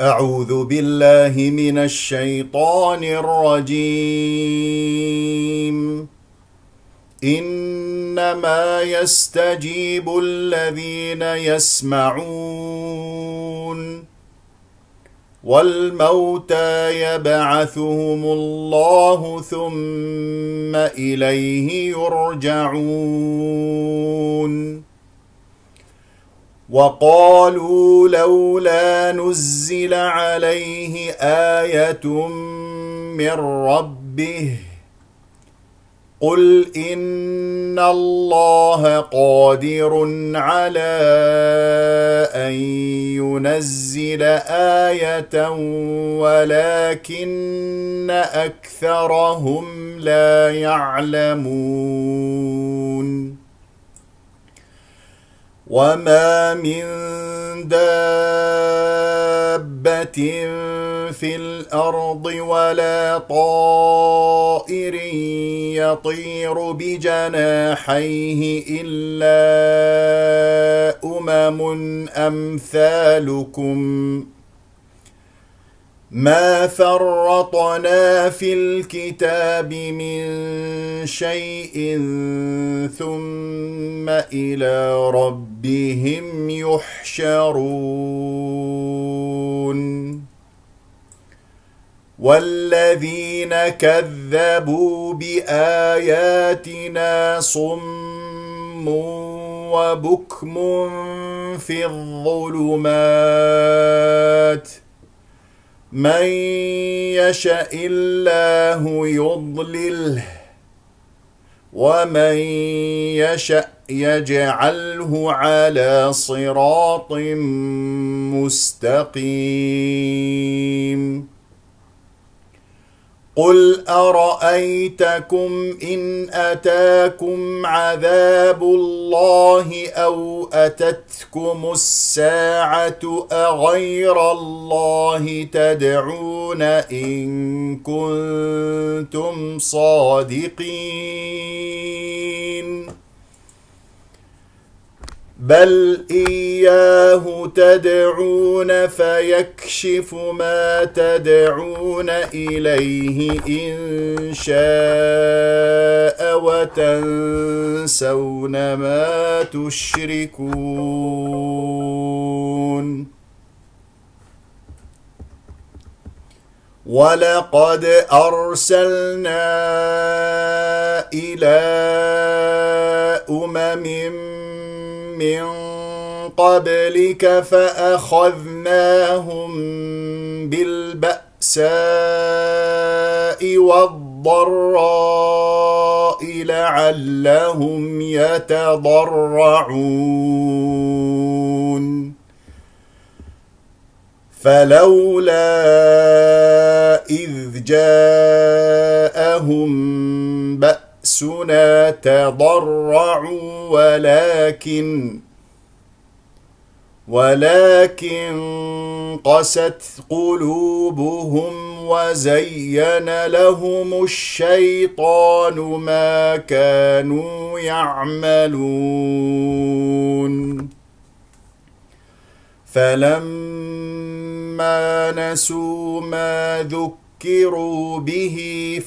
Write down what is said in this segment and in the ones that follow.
أعوذ بالله من الشيطان الرجيم إنما يستجيب الذين يسمعون والموتى يبعثهم الله ثم إليه يرجعون وقالوا لولا نزل عليه ايه من ربه قل ان الله قادر على ان ينزل ايه ولكن اكثرهم لا يعلمون وما من دابة في الأرض ولا طائر يطير بجناحيه إلا أمم أمثالكم ما فرطنا في الكتاب من شيء ثم إلى ربهم يحشرون والذين كذبوا بآياتنا صم وبكم في الظلمات ۖ من يشاء الله يضلله ومن يشاء يجعله على صراط مستقيم قل أرأيتكم إن أتاكم عذاب الله أو أتتكم الساعة أغير الله تدعون إن كنتم صادقين بل إياه تدعون فيكشف ما تدعون إليه إن شاء وتنسون ما تشركون ولقد أرسلنا إلى أمم مِنْ قَبْلِكَ فَأَخَذْنَاهُمْ بِالْبَأْسَاءِ وَالضَّرَّاءِ لَعَلَّهُمْ يَتَضَرَّعُونَ فلولا إذ جاءهم بأس نفسنا تضرعوا ولكن ولكن قست قلوبهم وزين لهم الشيطان ما كانوا يعملون فلما نسوا ما ذكروا ذكروا به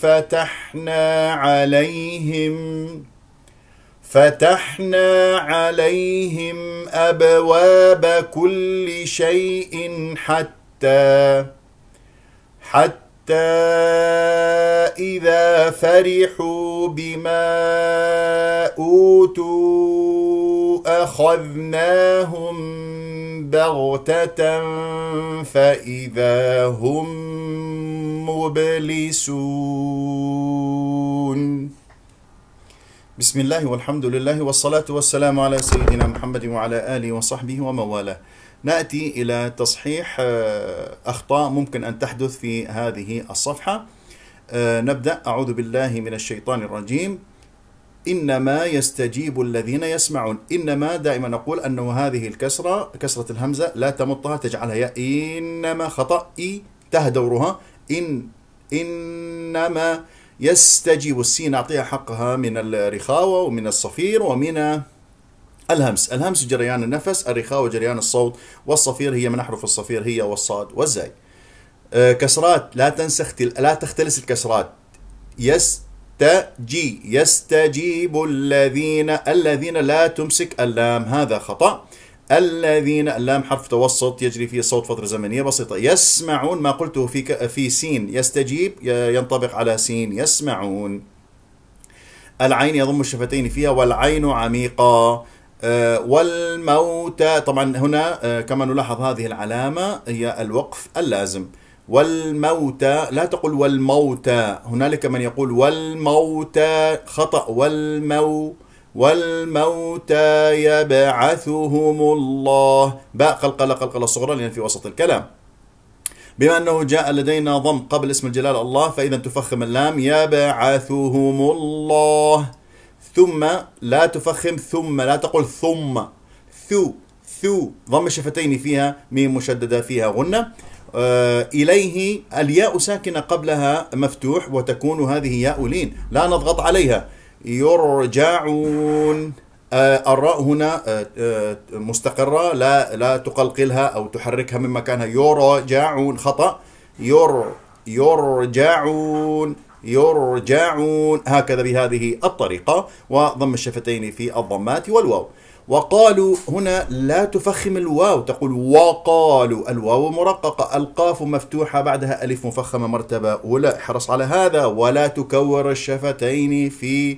فتحنا عليهم فتحنا عليهم أبواب كل شيء حتى حتى إذا فرحوا بما أوتوا أخذناهم بغتة فإذا هم مبلسون بسم الله والحمد لله والصلاة والسلام على سيدنا محمد وعلى آله وصحبه وموالاه نأتي إلى تصحيح آه، أخطاء ممكن أن تحدث في هذه الصفحة آه، نبدأ أعوذ بالله من الشيطان الرجيم إنما يستجيب الذين يسمعون إنما دائما نقول أنه هذه الكسرة كسرة الهمزة لا تمطها تجعلها يا إنما خطأ تهدورها إن إنما يستجيب السين أعطيها حقها من الرخاوة ومن الصفير ومن الهمس الهمس جريان النفس الرخاوة جريان الصوت والصفير هي من أحرف الصفير هي والصاد والزاي آه، كسرات لا تنسخ لا تختلس الكسرات يستجي يستجيب الذين الذين لا تمسك اللام هذا خطأ الذين اللام حرف توسط يجري فيه الصوت فترة زمنية بسيطة يسمعون ما قلته في ك... في سين يستجيب ينطبق على سين يسمعون العين يضم الشفتين فيها والعين عميقة آه، والموتى طبعا هنا آه، كما نلاحظ هذه العلامة هي الوقف اللازم والموتى لا تقل والموتى هنالك من يقول والموتى خطأ والموتى والموتى يبعثهم الله باء قلقلة قلقلة صغرى لأن في وسط الكلام بما أنه جاء لدينا ضم قبل اسم الجلال الله فإذا تفخم اللام يبعثهم الله ثم لا تفخم ثم لا تقول ثم ثو ثو ضم الشفتين فيها ميم مشددة فيها غنة آه، إليه الياء ساكنة قبلها مفتوح وتكون هذه ياء لين لا نضغط عليها يرجعون آه، الراء هنا آه، آه، مستقرة لا لا تقلقلها أو تحركها من مكانها يرجعون خطأ ير يرجعون يرجعون هكذا بهذه الطريقة وضم الشفتين في الضمات والواو وقالوا هنا لا تفخم الواو تقول وقالوا الواو مرققة القاف مفتوحة بعدها ألف مفخمة مرتبة أولى احرص على هذا ولا تكور الشفتين في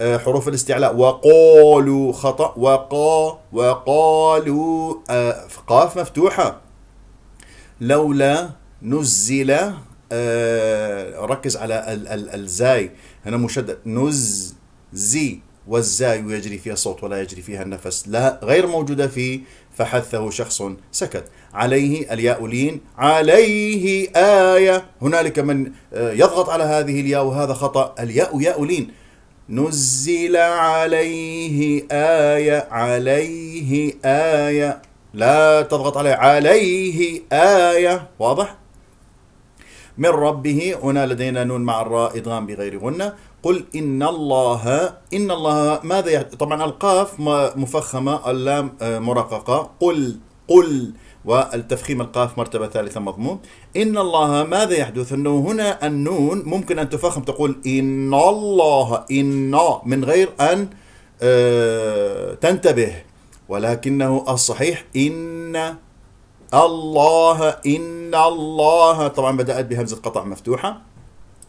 آه، حروف الاستعلاء وقالوا خطأ وقا وقالوا آه، قاف مفتوحة لولا نزل آه، ركز على الزاي هنا مشدد نزي والزاي يجري فيها الصوت ولا يجري فيها النفس لا غير موجودة في فحثه شخص سكت عليه الياء لين عليه آية هنالك من آه، يضغط على هذه الياء وهذا خطأ الياء ياء لين نزل عليه آية عليه آية لا تضغط عليه عليه آية واضح؟ من ربه هنا لدينا نون مع الراء إدغام بغير غنة قل إن الله إن الله ماذا يحدث؟ طبعا القاف مفخمة اللام آه، مرققة قل قل والتفخيم القاف مرتبة ثالثة مضمون إن الله ماذا يحدث أنه هنا النون ممكن أن تفخم تقول إن الله إن من غير أن آه، تنتبه ولكنه الصحيح إن الله إن الله طبعا بدأت بهمزة قطع مفتوحة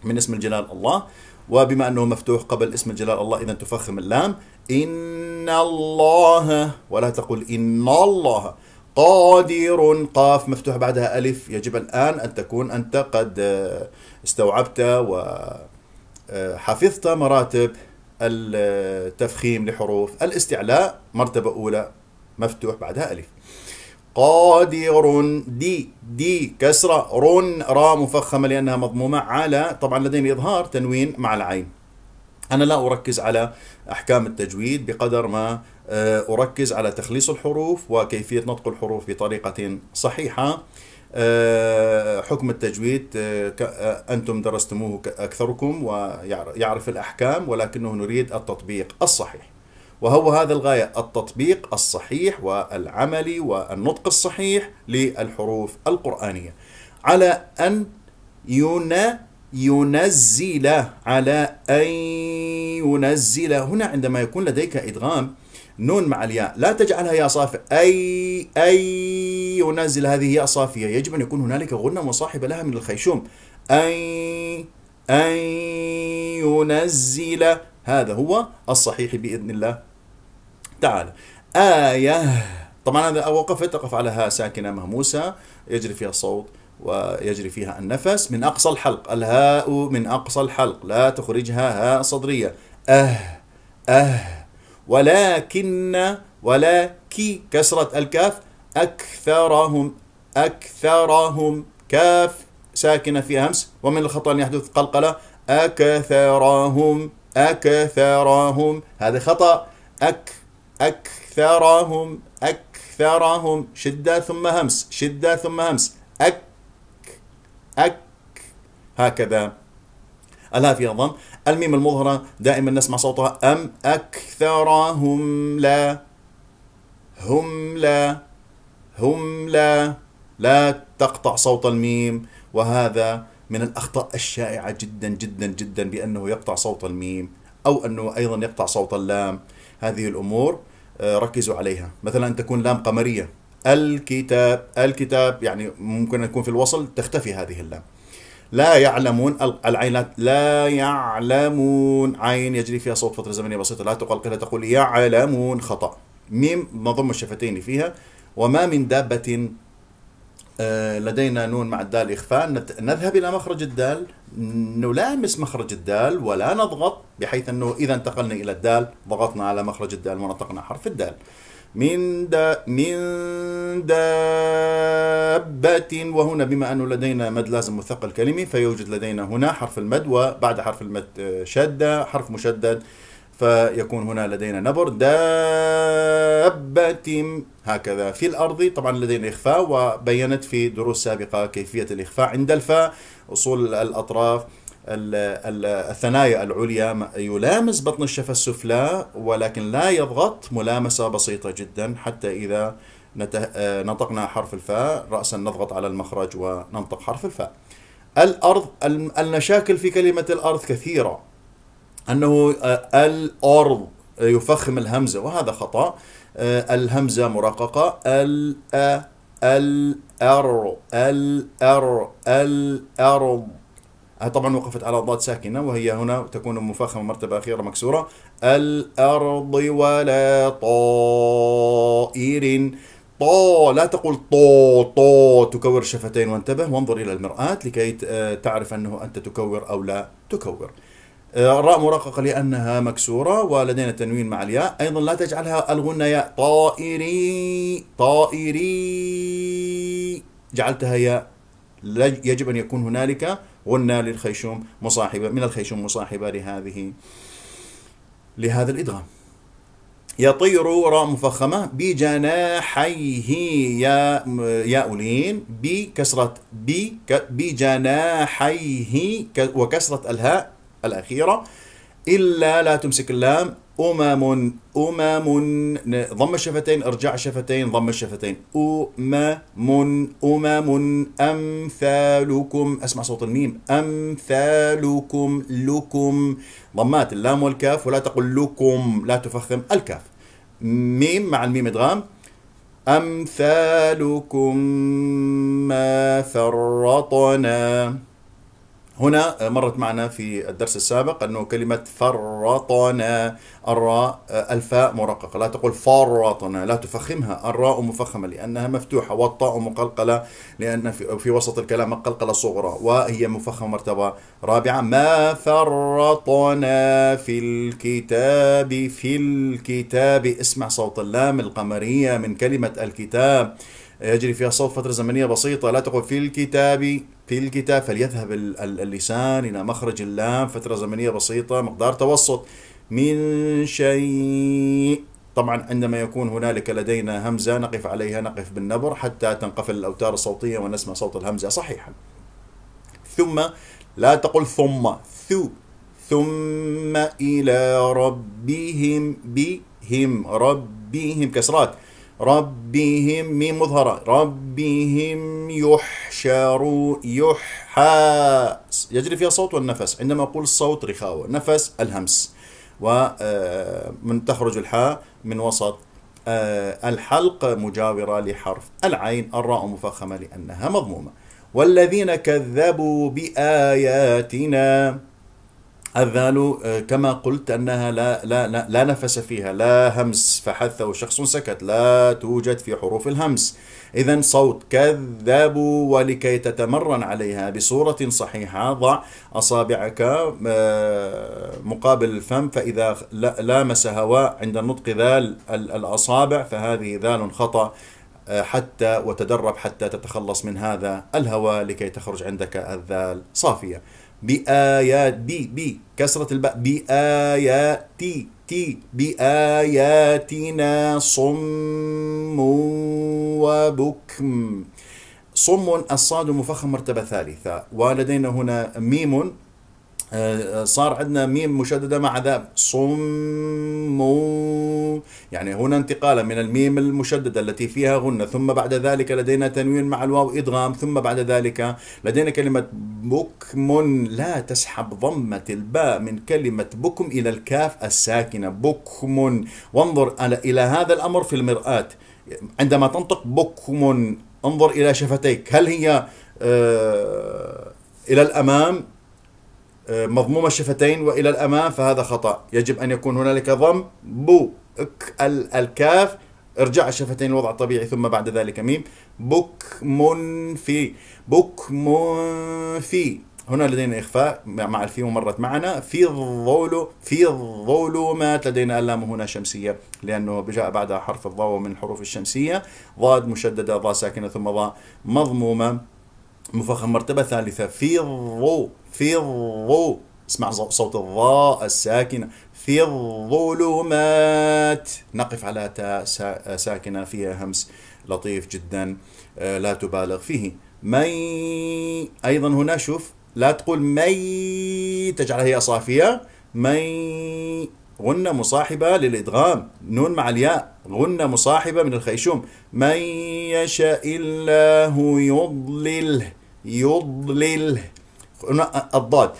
من اسم الجلال الله وبما أنه مفتوح قبل اسم الجلال الله إذا تفخم اللام إن الله ولا تقول إن الله قادر قاف مفتوح بعدها ألف يجب الآن أن تكون أنت قد آه، استوعبت وحفظت آه، مراتب التفخيم لحروف الاستعلاء مرتبة أولى مفتوح بعدها ألف قادر دي دي كسرة رون را مفخمة لأنها مضمومة على طبعا لدينا إظهار تنوين مع العين أنا لا أركز على أحكام التجويد بقدر ما آه، أركز على تخليص الحروف وكيفية نطق الحروف بطريقة صحيحة آه، حكم التجويد آه، أنتم درستموه أكثركم ويعرف الأحكام ولكنه نريد التطبيق الصحيح وهو هذا الغاية التطبيق الصحيح والعملي والنطق الصحيح للحروف القرآنية على أن ين ينزل على أن ينزل هنا عندما يكون لديك إدغام نون مع الياء لا تجعلها يا صافية أي أي ينزل هذه يا صافية يجب أن يكون هنالك غنة مصاحبة لها من الخيشوم أي أن ينزل هذا هو الصحيح بإذن الله تعالى آية طبعا أنا وقفت أقف على ها ساكنة مهموسة يجري فيها الصوت ويجري فيها النفس من أقصى الحلق الهاء من أقصى الحلق لا تخرجها هاء صدرية أه أه ولكن ولا كي كسرة الكاف أكثرهم أكثرهم كاف ساكنة في همس ومن الخطأ أن يحدث قلقلة أكثرهم أكثرهم هذا خطأ أك أكثرهم أكثرهم شدة ثم همس شدة ثم همس أك أك هكذا الها فيها ضم الميم المظهرة دائما نسمع صوتها أم أكثرهم لا هم لا هم لا لا تقطع صوت الميم وهذا من الأخطاء الشائعة جدا جدا جدا بأنه يقطع صوت الميم أو أنه أيضا يقطع صوت اللام هذه الأمور آه، ركزوا عليها مثلا أن تكون لام قمرية الكتاب الكتاب يعني ممكن أن يكون في الوصل تختفي هذه اللام لا يعلمون العينات لا يعلمون عين يجري فيها صوت فترة زمنية بسيطة لا تقل قيل تقول يعلمون خطأ ميم مضم الشفتين فيها وما من دابة آه، لدينا نون مع الدال إخفاء نذهب إلى مخرج الدال نلامس مخرج الدال ولا نضغط بحيث أنه إذا انتقلنا إلى الدال ضغطنا على مخرج الدال ونطقنا حرف الدال من دا من دابة وهنا بما أنه لدينا مد لازم مثقل كلمي فيوجد لدينا هنا حرف المد وبعد حرف المد آه، شدة حرف مشدد فيكون هنا لدينا نبر دابة هكذا في الأرض طبعا لدينا إخفاء وبينت في دروس سابقة كيفية الإخفاء عند الفاء أصول الأطراف الثنايا العليا يلامس بطن الشفة السفلى ولكن لا يضغط ملامسة بسيطة جدا حتى إذا آه، نطقنا حرف الفاء رأسا نضغط على المخرج وننطق حرف الفاء الأرض المشاكل في كلمة الأرض كثيرة أنه آه، الأرض آه، يفخم الهمزة وهذا خطأ آه، الهمزة مرققة ال الأر الأر الأرض طبعا وقفت على ضاد ساكنة وهي هنا تكون مفخمة مرتبة أخيرة مكسورة الأرض ولا طائر ط لا تقول طو طو تكور الشفتين وانتبه وانظر إلى المرآة لكي تعرف أنه أنت تكور أو لا تكور الراء مرققة لأنها مكسورة ولدينا تنوين مع الياء أيضا لا تجعلها الغنة ياء طائري طائري جعلتها ياء يجب أن يكون هنالك غنة للخيشوم مصاحبة من الخيشوم مصاحبة لهذه لهذا الإدغام يطير راء مفخمة بجناحيه يا يا أولين بكسرة بي بجناحيه وكسرة الهاء الأخيرة إلا لا تمسك اللام أمم أمم ضم الشفتين ارجع الشفتين ضم الشفتين أمم أمم أمثالكم أسمع صوت الميم أمثالكم لكم ضمات اللام والكاف ولا تقل لكم لا تفخم الكاف ميم مع الميم ادغام أمثالكم ما فرطنا هنا آه، مرت معنا في الدرس السابق أنه كلمة فرطنا الراء آه، الفاء مرققة لا تقول فرطنا لا تفخمها الراء مفخمة لأنها مفتوحة والطاء مقلقلة لأن في وسط الكلام مقلقله صغرى وهي مفخمة مرتبة رابعة ما فرطنا في الكتاب في الكتاب اسمع صوت اللام القمرية من كلمة الكتاب يجري فيها الصوت فترة زمنية بسيطة لا تقول في الكتاب في الكتاب فليذهب اللسان إلى مخرج اللام فترة زمنية بسيطة مقدار توسط من شيء طبعا عندما يكون هنالك لدينا همزة نقف عليها نقف بالنبر حتى تنقفل الأوتار الصوتية ونسمع صوت الهمزة صحيحا ثم لا تقل ثم ثو ثم إلى ربهم بهم ربهم كسرات ربهم ميم مظهرة ربهم يحشر يحا يجري فيها صوت والنفس عندما أقول الصوت رخاوة نفس الهمس ومن آه، تخرج الحاء من وسط آه، الحلق مجاورة لحرف العين الراء مفخمة لأنها مضمومة والذين كذبوا بآياتنا الذال آه، كما قلت أنها لا, لا, لا نفس فيها لا همس فحثه شخص سكت لا توجد في حروف الهمس إذا صوت كذبوا ولكي تتمرن عليها بصورة صحيحة ضع أصابعك آه، مقابل الفم فإذا لامس هواء عند النطق ذال الأصابع فهذه ذال خطأ آه، حتى وتدرب حتى تتخلص من هذا الهواء لكي تخرج عندك الذال صافية بآيات بي بي كسرة الباء بآيات تي بآياتنا صم وبكم صم الصاد مفخم مرتبة ثالثة ولدينا هنا ميم آه، صار عندنا ميم مشددة مع ذا صم يعني هنا انتقالا من الميم المشددة التي فيها غنة ثم بعد ذلك لدينا تنوين مع الواو إدغام ثم بعد ذلك لدينا كلمة بكم لا تسحب ضمة الباء من كلمة بكم إلى الكاف الساكنة بكم وانظر إلى هذا الأمر في المرآة عندما تنطق بكم انظر إلى شفتيك هل هي آه، إلى الأمام مضموم الشفتين والى الامام فهذا خطا يجب ان يكون هنالك ضم بو ك ال الكاف ارجع الشفتين للوضع الطبيعي ثم بعد ذلك ميم بك مون في بك مون في هنا لدينا إخفاء مع الفي ومرت معنا في الظول في الظلمات لدينا اللام هنا شمسية لأنه جاء بعدها حرف الضاء من الحروف الشمسية ضاد مشددة ضاء ساكنة ثم ضاء مضمومة مفخم مرتبة ثالثة في الظو فروا اسمع صوت الظاء الساكنة في الظلمات نقف على تاء ساكنة فيها همس لطيف جدا آه، لا تبالغ فيه مي أيضا هنا شوف لا تقول مي تجعلها هي صافية مي غنة مصاحبة للإدغام نون مع الياء غنة مصاحبة من الخيشوم من يشاء الله يضلله يضلله الضاد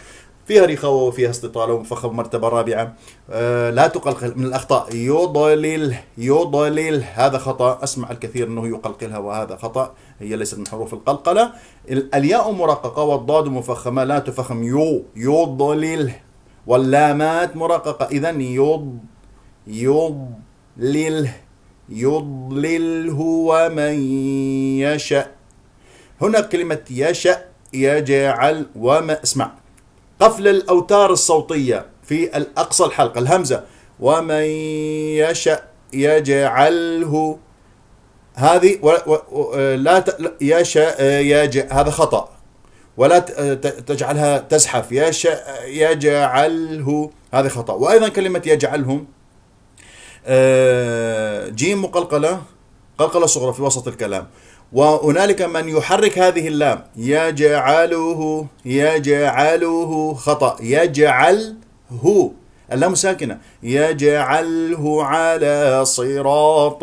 فيها رخاوة وفيها استطالة وفخم مرتبة رابعة أه لا تقلقل من الأخطاء يضلل يضلل هذا خطأ أسمع الكثير أنه يقلقلها وهذا خطأ هي ليست من حروف القلقلة الياء مرققة والضاد مفخمة لا تفخم يو يضلل واللامات مرققة إذا يض يضلل يضلله ومن يشأ هنا كلمة يشأ يجعل وما اسمع قفل الأوتار الصوتية في الأقصى الحلقة الهمزة ومن يشأ يجعله هذه و... و... لا ت... يشأ يج... هذا خطأ ولا ت... تجعلها تزحف يشأ يجعله هذا خطأ وأيضا كلمة يجعلهم آه، جيم مقلقلة قلقلة صغرى في وسط الكلام وهنالك من يحرك هذه اللام يجعله يجعله خطأ يجعل هو اللام ساكنة يجعله على صراط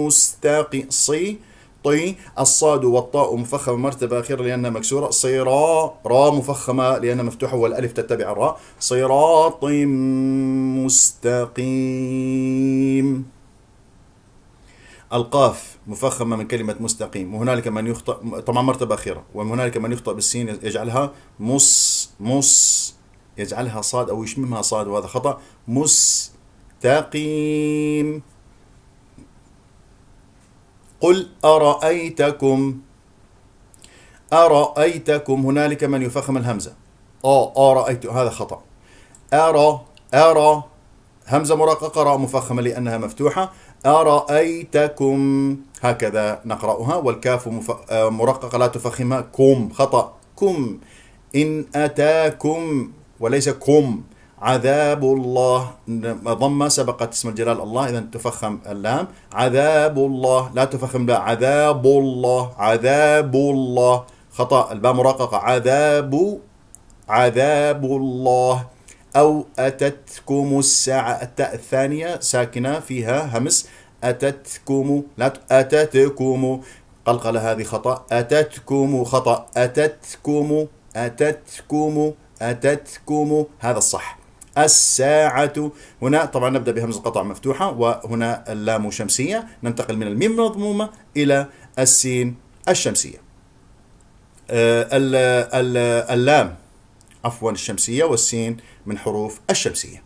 مستقيم صي طي الصاد والطاء مفخمة مرتبة أخيرة لأنها مكسورة صيرا را مفخمة لأنها مفتوحة والألف تتبع الراء صراط مستقيم القاف مفخمة من كلمة مستقيم وهنالك من يخطأ طبعا مرتبة أخيرة وهنالك من يخطأ بالسين يجعلها مص مص يجعلها صاد أو يشممها صاد وهذا خطأ مستقيم قل أرأيتكم أرأيتكم هنالك من يفخم الهمزة اه أرأيت هذا خطأ أرى أرى همزة مرققه راء مفخمة لأنها مفتوحة أرأيتكم هكذا نقرأها والكاف آه، مرققة لا تفخمها كم خطأ كم إن أتاكم وليس كم عذاب الله ضمة سبقت اسم الجلال الله إذا تفخم اللام عذاب الله لا تفخم لا عذاب الله عذاب الله خطأ الباء مرققة عذاب عذاب الله أو أتتكم الساعة التاء الثانية ساكنة فيها همس أتتكم لا أتتكم قلقلة هذه خطأ أتتكم خطأ أتتكم أتتكم أتتكم هذا الصح الساعة هنا طبعا نبدأ بهمزة قطع مفتوحة وهنا اللام شمسية ننتقل من الميم المضمومة إلى السين الشمسية آه، اللام عفوا الشمسية والسين من حروف الشمسية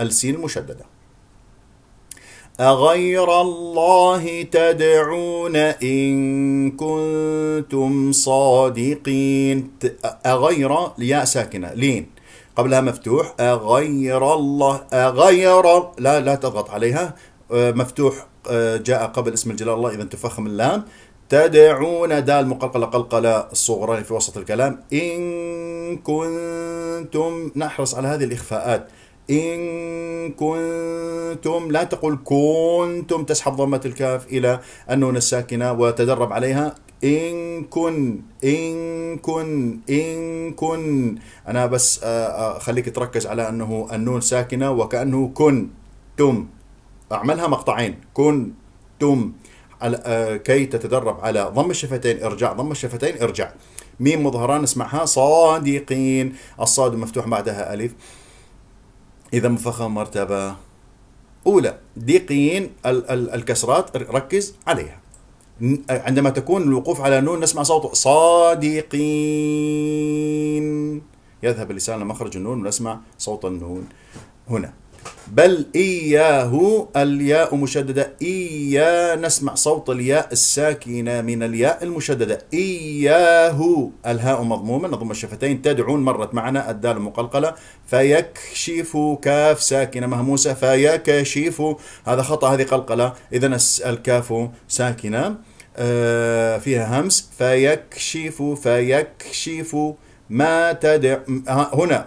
السين المشددة أغير الله تدعون إن كنتم صادقين أغير ياء ساكنة لين قبلها مفتوح أغير الله أغير لا لا تضغط عليها آه، مفتوح آه، جاء قبل اسم الجلال الله إذا تفخم اللام تدعون دال مقلقلة قلقلة الصغرى في وسط الكلام إن كنتم نحرص على هذه الإخفاءات إن كنتم لا تقول كنتم تسحب ضمة الكاف إلى النون الساكنة وتدرب عليها إن كن إن كن إن كن أنا بس آه، آه، أخليك تركز على أنه النون ساكنة وكأنه كنتم أعملها مقطعين كنتم تم على آه، كي تتدرب على ضم الشفتين ارجع ضم الشفتين ارجع ميم مظهران اسمعها صادقين الصاد مفتوح بعدها ألف إذا مفخة مرتبة أولى ديقين ال ال الكسرات ركز عليها آه، عندما تكون الوقوف على نون نسمع صوت صادقين يذهب اللسان لمخرج النون ونسمع صوت النون هنا بل إياه الياء مشددة إيا نسمع صوت الياء الساكنة من الياء المشددة إياه الهاء مضمومة نضم الشفتين تدعون مرت معنا الدال المقلقلة فيكشف كاف ساكنة مهموسة فيكشف هذا خطأ هذه قلقلة إذا الكاف ساكنة آه، فيها همس فيكشف فيكشف ما تدع هنا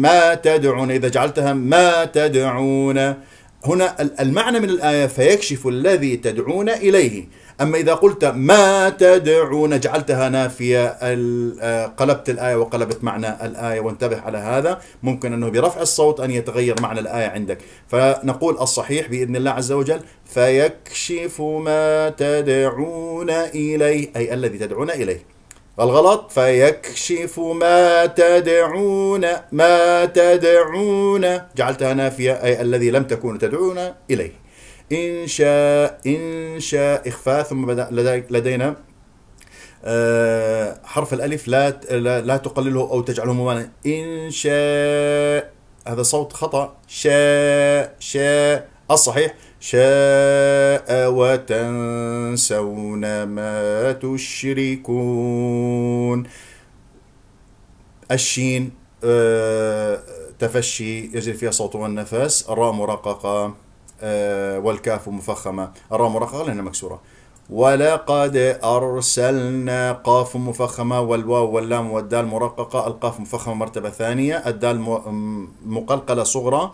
ما تدعون إذا جعلتها ما تدعون هنا المعنى من الآية فيكشف الذي تدعون إليه أما إذا قلت ما تدعون جعلتها نافية آه، قلبت الآية وقلبت معنى الآية وانتبه على هذا ممكن أنه برفع الصوت أن يتغير معنى الآية عندك فنقول الصحيح بإذن الله عز وجل فيكشف ما تدعون إليه أي الذي تدعون إليه الغلط فيكشف ما تدعون ما تدعون جعلتها نافية أي الذي لم تكونوا تدعون إليه إنشاء إنشاء إخفاء ثم لدينا آه، حرف الألف لا لا تقلله أو تجعله إن إنشاء هذا صوت خطأ شاء شاء الصحيح شاء وتنسون ما تشركون الشين آه، تفشي يجري فيها صوت والنفس الراء مرققة آه، والكاف مفخمة الراء مرققة لأنها مكسورة ولقد أرسلنا قاف مفخمة والواو واللام والدال مرققة القاف مفخمة مرتبة ثانية الدال مقلقلة صغرى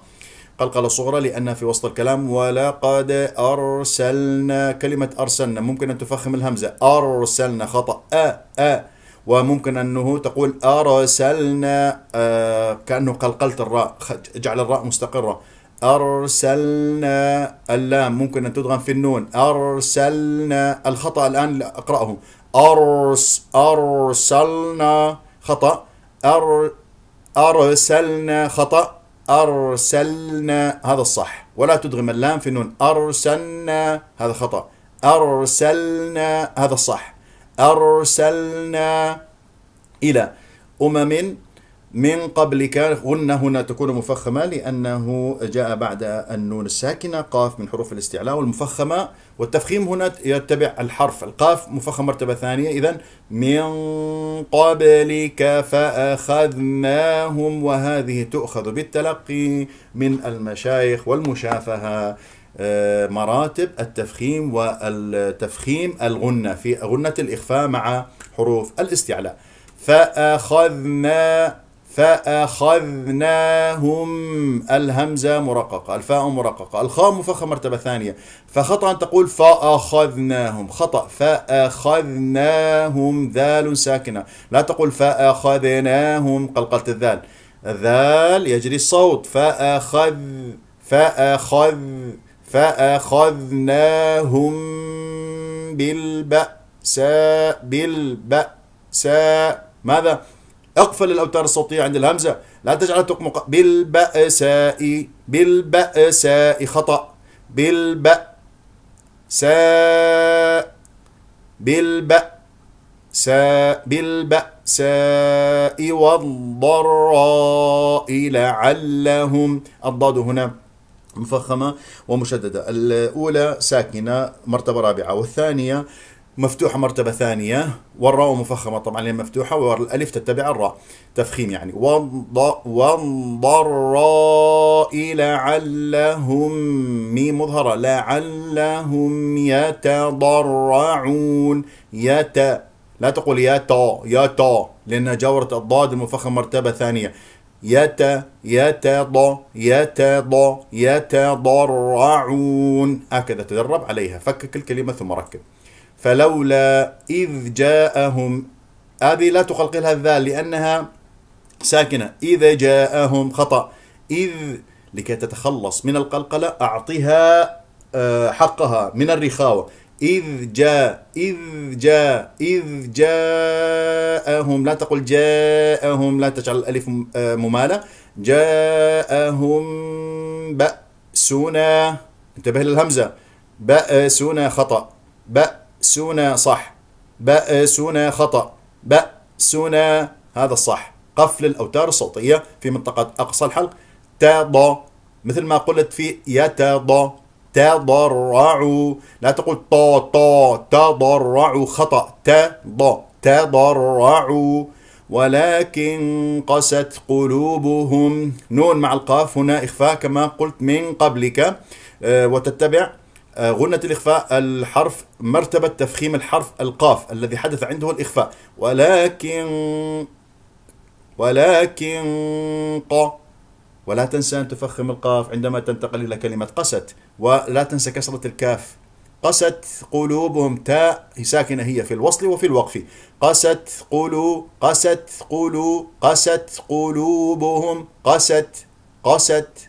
قلقلة صغرى لأنها في وسط الكلام ولقد أرسلنا كلمة أرسلنا ممكن أن تفخم الهمزة أرسلنا خطأ أ أ وممكن أنه تقول أرسلنا آه، كأنه قلقلت الراء اجعل الراء مستقرة أرسلنا اللام ممكن أن تدغم في النون أرسلنا الخطأ الآن أقرأه أرس أرسلنا خطأ أر أرسلنا خطأ أرسلنا هذا الصح ولا تدغم اللام في النون أرسلنا هذا خطأ أرسلنا هذا الصح أرسلنا إلى أمم من قبلك غن هنا تكون مفخمة لأنه جاء بعد النون الساكنة قاف من حروف الاستعلاء والمفخمة والتفخيم هنا يتبع الحرف القاف مفخم مرتبة ثانية إذا من قبلك فأخذناهم وهذه تؤخذ بالتلقي من المشايخ والمشافهة آه، مراتب التفخيم والتفخيم الغنة في غنة الإخفاء مع حروف الاستعلاء فأخذنا فأخذناهم الهمزة مرققة الفاء مرققة الخاء مفخة مرتبة ثانية فخطأ أن تقول فأخذناهم خطأ فأخذناهم ذال ساكنة لا تقول فأخذناهم قلقلة الذال الذال يجري الصوت فأخذ فأخذ فأخذناهم بالبأساء بالبأساء ماذا اقفل الأوتار الصوتية عند الهمزة لا تجعل تقمق بالبأساء بالبأساء خطأ بالبأ ساء بالبأ ساء بالبأساء والضراء لعلهم الضاد هنا مفخمة ومشددة الأولى ساكنة مرتبة رابعة والثانية مفتوحة مرتبة ثانية والراء مفخمة طبعا هي مفتوحة والألف تتبع الراء تفخيم يعني والضراء لعلهم ميم مظهرة لعلهم يتضرعون يت لا تقول يتا يتا لأنها جاورت الضاد المفخم مرتبة ثانية يت يت ض يت ض يتضرعون هكذا تدرب عليها فكك الكلمة ثم ركب فلولا إذ جاءهم هذه لا تخلق لها الذال لأنها ساكنة إذا جاءهم خطأ إذ لكي تتخلص من القلقلة أعطها آه، حقها من الرخاوة إذ جاء إذ جاء إذ جاءهم لا تقل جاءهم لا تجعل الألف آه، ممالة جاءهم بأسنا انتبه للهمزة بأسنا خطأ بأ سونا صح بأسونا خطأ بأسونا هذا الصح قفل الأوتار الصوتية في منطقة أقصى الحلق تضا مثل ما قلت في يتضا تضرع لا تقول طا طا تضرع خطأ ض تضرع ولكن قست قلوبهم نون مع القاف هنا إخفاء كما قلت من قبلك آه، وتتبع آه، غنة الإخفاء الحرف مرتبة تفخيم الحرف القاف الذي حدث عنده الإخفاء ولكن ولكن ق ولا تنسى أن تفخم القاف عندما تنتقل إلى كلمة قست ولا تنسى كسرة الكاف قست قلوبهم تاء ساكنة هي في الوصل وفي الوقف قست قلو قست قلو قست قلوبهم قست قست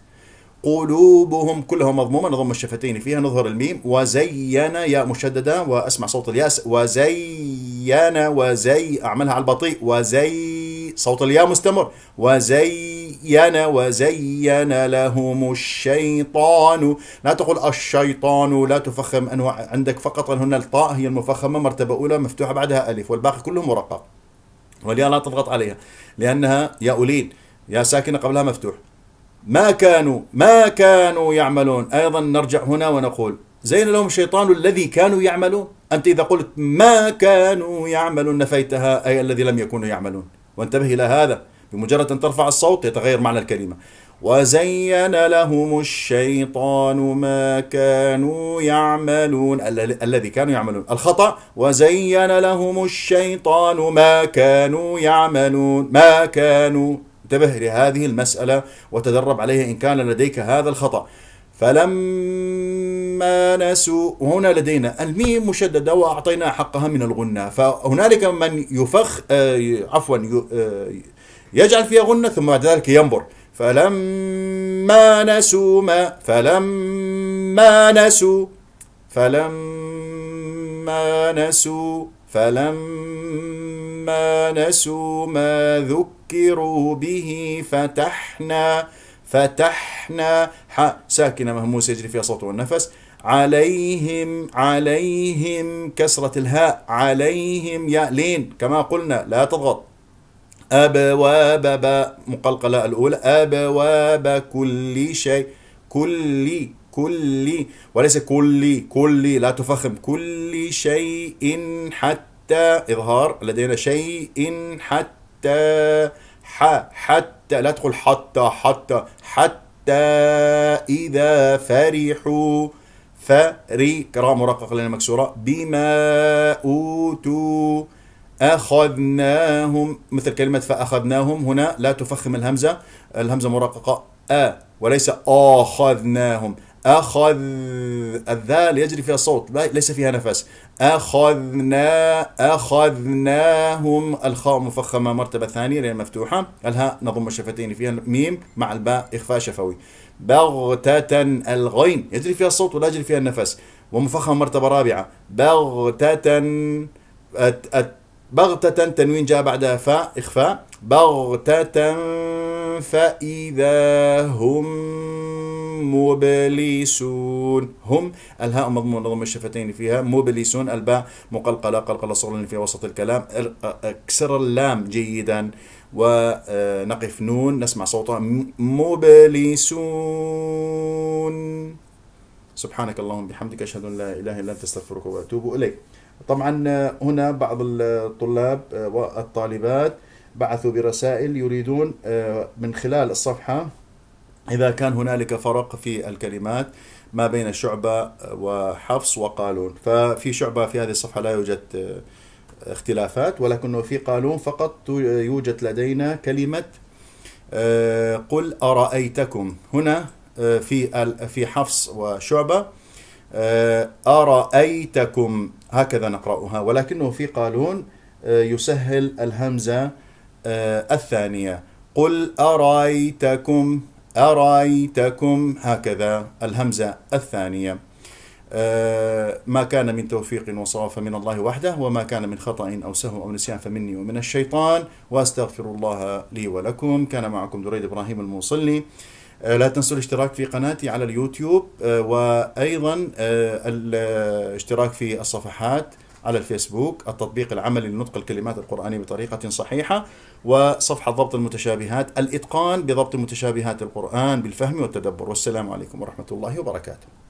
قلوبهم كلها مضمومة نضم الشفتين فيها نظهر الميم وزين يا مشددة وأسمع صوت الياس وزين وزي أعملها على البطيء وزي صوت الياء مستمر وزين وزين لهم الشيطان لا تقول الشيطان لا تفخم أنواع عندك فقط أن هنا الطاء هي المفخمة مرتبة أولى مفتوحة بعدها ألف والباقي كله مرقق والياء لا تضغط عليها لأنها ياء أولين يا ساكنة قبلها مفتوح ما كانوا ما كانوا يعملون أيضا نرجع هنا ونقول زين لهم الشيطان الذي كانوا يعملون أنت إذا قلت ما كانوا يعملون نفيتها أي الذي لم يكونوا يعملون وانتبه إلى هذا بمجرد أن ترفع الصوت يتغير معنى الكلمة وزين لهم الشيطان ما كانوا يعملون الذي كانوا يعملون الخطأ وزين لهم الشيطان ما كانوا يعملون ما كانوا انتبه لهذه المسألة وتدرب عليها إن كان لديك هذا الخطأ فلما نسوا وهنا لدينا الميم مشددة وأعطينا حقها من الغنة فهنالك من يفخ آه، عفوا آه، يجعل فيها غنة ثم بعد ذلك ينبر فلما نسوا ما فلما نسوا فلما نسوا فلما فلما نسوا ما ذكروا به فتحنا فتحنا حاء ساكنة مهموسة يجري فيها صوت والنفس عليهم عليهم كسرة الهاء عليهم يا لين كما قلنا لا تضغط أبواب باء مقلقلة الأولى أبواب كل شيء كل كل وليس كل كل لا تفخم كل شيء حتى حتى إظهار لدينا شيء حتى ح حتى لا تقول حتى حتى حتى إذا فرحوا فري كراء مرقق لنا مكسورة بما أوتوا أخذناهم مثل كلمة فأخذناهم هنا لا تفخم الهمزة الهمزة مرققة أ وليس أخذناهم أخذ الذال يجري فيها صوت ليس فيها نفس أخذنا أخذناهم الخاء مفخمة مرتبة ثانية لأن مفتوحة الهاء نضم الشفتين فيها ميم مع الباء إخفاء شفوي بغتة الغين يجري فيها الصوت ولا يجري فيها النفس ومفخمة مرتبة رابعة بغتة بغتة تنوين جاء بعدها فاء إخفاء بغتة فإذا هم مبلسون هم الهاء مضمون ضم الشفتين فيها مبلسون الباء مقلقلة قلقلة صغرى في وسط الكلام اكسر اللام جيدا ونقف نون نسمع صوتها مبلسون سبحانك اللهم بحمدك أشهد أن لا إله إلا أنت أستغفرك وأتوب إليك طبعا آه، هنا بعض الطلاب آه، والطالبات بعثوا برسائل يريدون آه، من خلال الصفحة إذا كان هنالك فرق في الكلمات ما بين شعبة وحفص وقالون ففي شعبة في هذه الصفحة لا يوجد آه، اختلافات ولكنه في قالون فقط يوجد لدينا كلمة آه، قل أرأيتكم هنا في في حفص وشعبة أرأيتكم هكذا نقرأها ولكنه في قالون يسهل الهمزة آه، الثانية قل أرأيتكم أرأيتكم هكذا الهمزة الثانية آه، ما كان من توفيق وصواب فمن الله وحده وما كان من خطأ أو سهو أو نسيان فمني ومن الشيطان وأستغفر الله لي ولكم كان معكم دريد إبراهيم الموصلي آه، لا تنسوا الاشتراك في قناتي على اليوتيوب وأيضا الاشتراك في الصفحات على الفيسبوك التطبيق العملي لنطق الكلمات القرآنية بطريقة صحيحة وصفحة ضبط المتشابهات الإتقان بضبط متشابهات القرآن بالفهم والتدبر والسلام عليكم ورحمة الله وبركاته